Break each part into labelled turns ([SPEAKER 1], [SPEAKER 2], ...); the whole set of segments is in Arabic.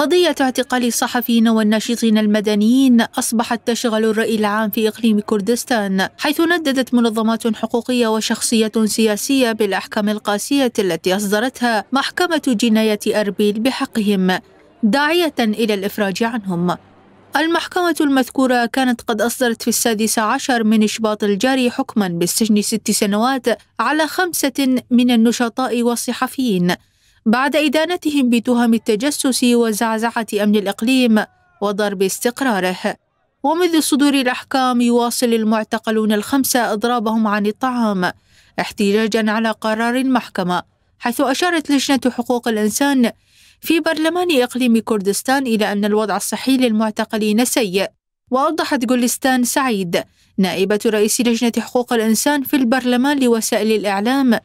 [SPEAKER 1] قضية اعتقال الصحفيين والناشطين المدنيين أصبحت تشغل الرأي العام في إقليم كردستان حيث نددت منظمات حقوقية وشخصية سياسية بالأحكام القاسية التي أصدرتها محكمة جناية أربيل بحقهم داعية إلى الإفراج عنهم المحكمة المذكورة كانت قد أصدرت في السادس عشر من شباط الجاري حكما بالسجن ست سنوات على خمسة من النشطاء والصحفيين بعد إدانتهم بتهم التجسس وزعزعة أمن الإقليم وضرب استقراره ومنذ صدور الأحكام يواصل المعتقلون الخمسة إضرابهم عن الطعام احتجاجا على قرار المحكمة حيث أشارت لجنة حقوق الإنسان في برلمان إقليم كردستان إلى أن الوضع الصحي للمعتقلين سيء وأوضحت جولستان سعيد نائبة رئيس لجنة حقوق الإنسان في البرلمان لوسائل الإعلام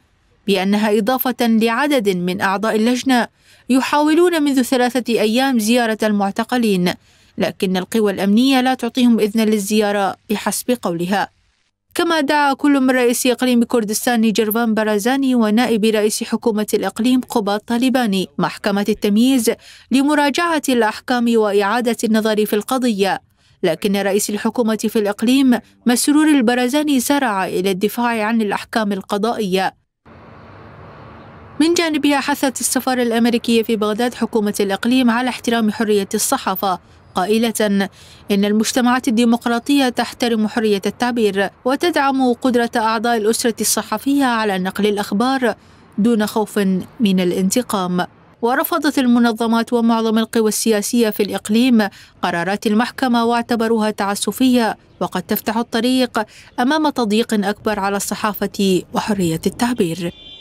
[SPEAKER 1] بأنها إضافة لعدد من أعضاء اللجنة يحاولون منذ ثلاثة أيام زيارة المعتقلين لكن القوى الأمنية لا تعطيهم إذنا للزيارة بحسب قولها كما دعا كل من رئيس إقليم كردستان جرفان برازاني ونائب رئيس حكومة الإقليم قباط طالباني محكمة التمييز لمراجعة الأحكام وإعادة النظر في القضية لكن رئيس الحكومة في الإقليم مسرور البرازاني سرع إلى الدفاع عن الأحكام القضائية من جانبها حثت السفارة الأمريكية في بغداد حكومة الإقليم على احترام حرية الصحافة قائلة إن المجتمعات الديمقراطية تحترم حرية التعبير وتدعم قدرة أعضاء الأسرة الصحفية على نقل الأخبار دون خوف من الانتقام ورفضت المنظمات ومعظم القوى السياسية في الإقليم قرارات المحكمة واعتبروها تعسفية وقد تفتح الطريق أمام تضييق أكبر على الصحافة وحرية التعبير